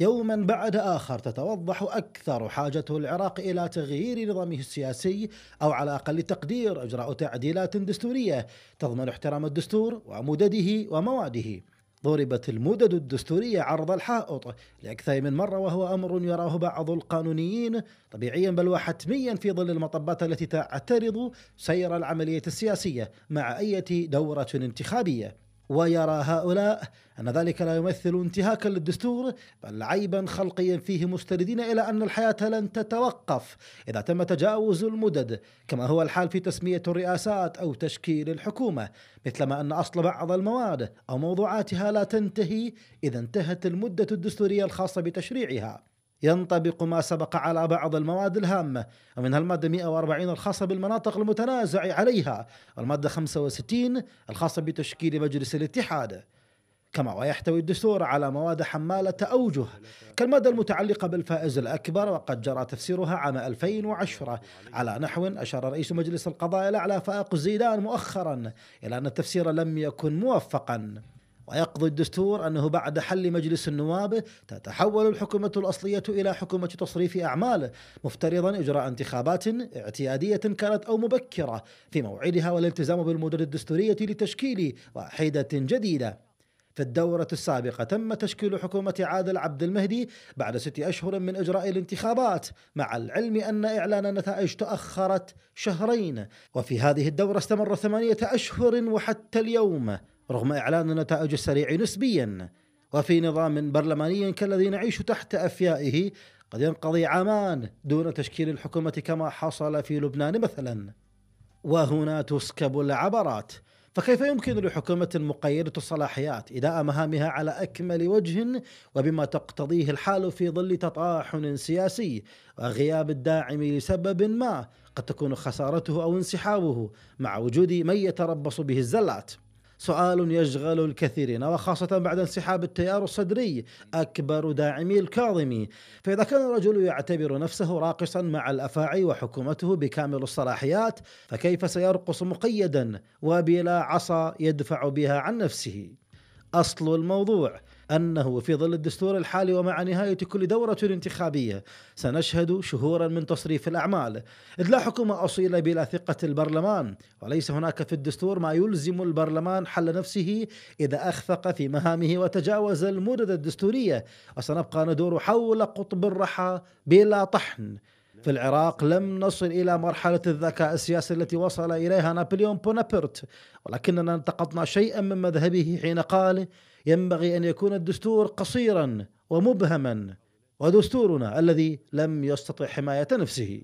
يوما بعد اخر تتوضح اكثر حاجته العراق الى تغيير نظامه السياسي او على اقل تقدير اجراء تعديلات دستوريه تضمن احترام الدستور ومدده ومواده. ضربت المدد الدستورية عرض الحائط لأكثر من مرة وهو أمر يراه بعض القانونيين طبيعيا بل وحتميا في ظل المطبات التي تعترض سير العملية السياسية مع أية دورة انتخابية ويرى هؤلاء أن ذلك لا يمثل انتهاكا للدستور بل عيبا خلقيا فيه مستندين إلى أن الحياة لن تتوقف إذا تم تجاوز المدد كما هو الحال في تسمية الرئاسات أو تشكيل الحكومة مثلما أن أصل بعض المواد أو موضوعاتها لا تنتهي إذا انتهت المدة الدستورية الخاصة بتشريعها ينطبق ما سبق على بعض المواد الهامة ومنها المادة 140 الخاصة بالمناطق المتنازع عليها والمادة 65 الخاصة بتشكيل مجلس الاتحاد كما ويحتوي الدستور على مواد حمالة أوجه كالمادة المتعلقة بالفائز الأكبر وقد جرى تفسيرها عام 2010 على نحو أشار رئيس مجلس القضاء الأعلى فائق زيدان مؤخرا إلى أن التفسير لم يكن موفقا ويقضي الدستور أنه بعد حل مجلس النواب تتحول الحكومة الأصلية إلى حكومة تصريف أعمال مفترضا إجراء انتخابات اعتيادية كانت أو مبكرة في موعدها والالتزام بالمدد الدستورية لتشكيل واحدة جديدة في الدورة السابقة تم تشكيل حكومة عادل عبد المهدي بعد ست أشهر من إجراء الانتخابات مع العلم أن إعلان النتائج تأخرت شهرين وفي هذه الدورة استمر ثمانية أشهر وحتى اليوم رغم إعلان النتائج السريع نسبيا وفي نظام برلماني كالذي نعيش تحت أفيائه قد ينقضي عامان دون تشكيل الحكومة كما حصل في لبنان مثلا وهنا تسكب العبرات فكيف يمكن لحكومة مقيدة الصلاحيات إداء مهامها على أكمل وجه وبما تقتضيه الحال في ظل تطاحن سياسي وغياب الداعم لسبب ما قد تكون خسارته أو انسحابه مع وجود من يتربص به الزلات سؤال يشغل الكثيرين وخاصة بعد انسحاب التيار الصدري أكبر داعمي الكاظمي فإذا كان الرجل يعتبر نفسه راقصا مع الأفاعي وحكومته بكامل الصلاحيات فكيف سيرقص مقيدا وبلا عصا يدفع بها عن نفسه أصل الموضوع أنه في ظل الدستور الحالي ومع نهاية كل دورة انتخابية سنشهد شهورا من تصريف الأعمال إذ لا حكومة أصيلة بلا ثقة البرلمان وليس هناك في الدستور ما يلزم البرلمان حل نفسه إذا أخفق في مهامه وتجاوز المدد الدستورية وسنبقى ندور حول قطب الرحى بلا طحن في العراق لم نصل إلى مرحلة الذكاء السياسي التي وصل إليها نابليون بونابرت ولكننا انتقدنا شيئا من مذهبه حين قال ينبغي أن يكون الدستور قصيرا ومبهما ودستورنا الذي لم يستطع حماية نفسه